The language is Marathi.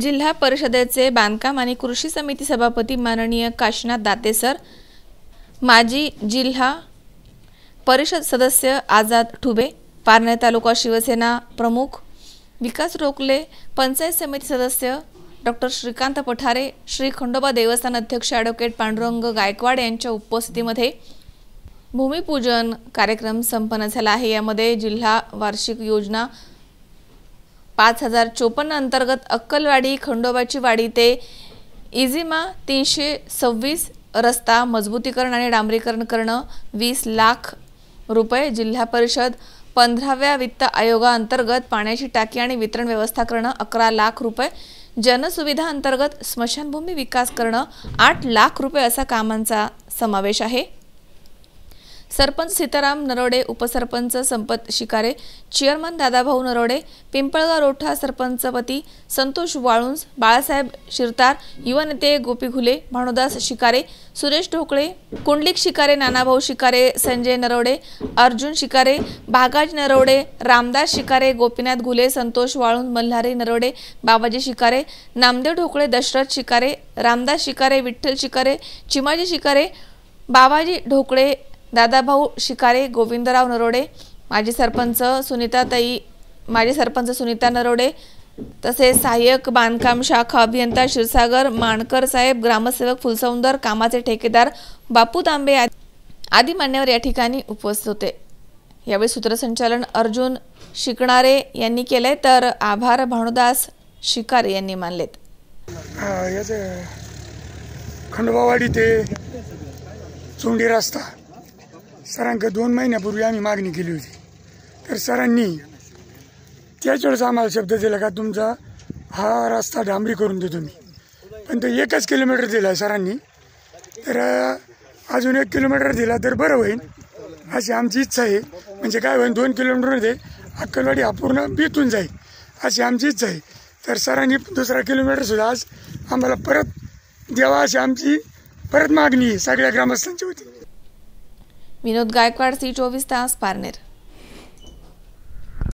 जिल्हा परिषदेचे बांधकाम आणि कृषी समिती सभापती माननीय काशीनाथ दाते सर माजी जिल्हा परिषद सदस्य आझाद ठुबे पारणे तालुका शिवसेना प्रमुख विकास रोकले पंचायत समिती सदस्य डॉक्टर श्रीकांत पठारे श्री खंडोबा देवस्थान अध्यक्ष ॲडव्होकेट पांडुरंग गायकवाड यांच्या उपस्थितीमध्ये भूमिपूजन कार्यक्रम संपन्न झाला आहे यामध्ये जिल्हा वार्षिक योजना पाच हजार चोपन्न अंतर्गत अक्कलवाडी खंडोबाची वाडी ते इझिमा तीनशे सव्वीस रस्ता मजबूतीकरण आणि डांबरीकरण करणं वीस लाख रुपये जिल्हा परिषद पंधराव्या वित्त आयोगाअंतर्गत पाण्याची टाकी आणि वितरण व्यवस्था करणं अकरा लाख रुपये जनसुविधा अंतर्गत स्मशानभूमी विकास करणं आठ लाख रुपये असा कामांचा समावेश आहे सरपंच सीताराम नरोडे उपसरपंच संपत शिकारे चेअरमन दादाभाऊ नरोडे पिंपळगाव रोठा सरपंचपती संतोष वाळुंज बाळासाहेब शिरतार युवा नेते गोपी घुले भानुदास शिकारे सुरेश ढोकळे कुंडलिक शिकारे नानाभाऊ शिकारे संजय नरोडे अर्जुन शिकारे भागाज नरोडे रामदास शिकारे गोपीनाथ घुले संतोष वाळुंज मल्हारी नरोडे बाबाजी शिकारे नामदेव ढोकळे दशरथ शिकारे रामदास शिकारे विठ्ठल शिकारे चिमाजी शिकारे बाबाजी ढोकळे दादा भाऊ शिकारे गोविंदराव नरोडे माजी सरपंच सुनीता ताई माजी सरपंच सुनीता नरोडे तसेच सहाय्यक बांधकाम शाखा अभियंता क्षीरसागर माणकर साहेब ग्रामसेवक फुलसौंदर कामाचे ठेकेदार बापू तांबे आदी मान्यवर या ठिकाणी उपस्थित होते यावेळी सूत्रसंचालन अर्जुन शिकणारे यांनी केले तर आभार भानुदास शिकारे यांनी मानलेत खंडवावाडी ते चुंडी रस्ता सरांक दोन महिन्यापूर्वी आम्ही मागणी केली होती तर सरांनी त्याच वेळेस आम्हाला शब्द दिला का तुमचा हा रस्ता डांबरी करून देतो मी पण तो एकच किलोमीटर दिला आहे सरांनी तर अजून एक किलोमीटर दिला तर बरं होईल अशी आमची इच्छा आहे म्हणजे काय होईल दोन किलोमीटरमध्ये अक्कलवाडी हा पूर्ण बीतून जाईल अशी आमची इच्छा आहे तर सरांनी दुसरा किलोमीटरसुद्धा आज आम्हाला परत द्यावा अशी आमची परत मागणी आहे सगळ्या ग्रामस्थांची होती વિનોદ ગાયકવાડ સી ચોવીસ તાસ પારનેર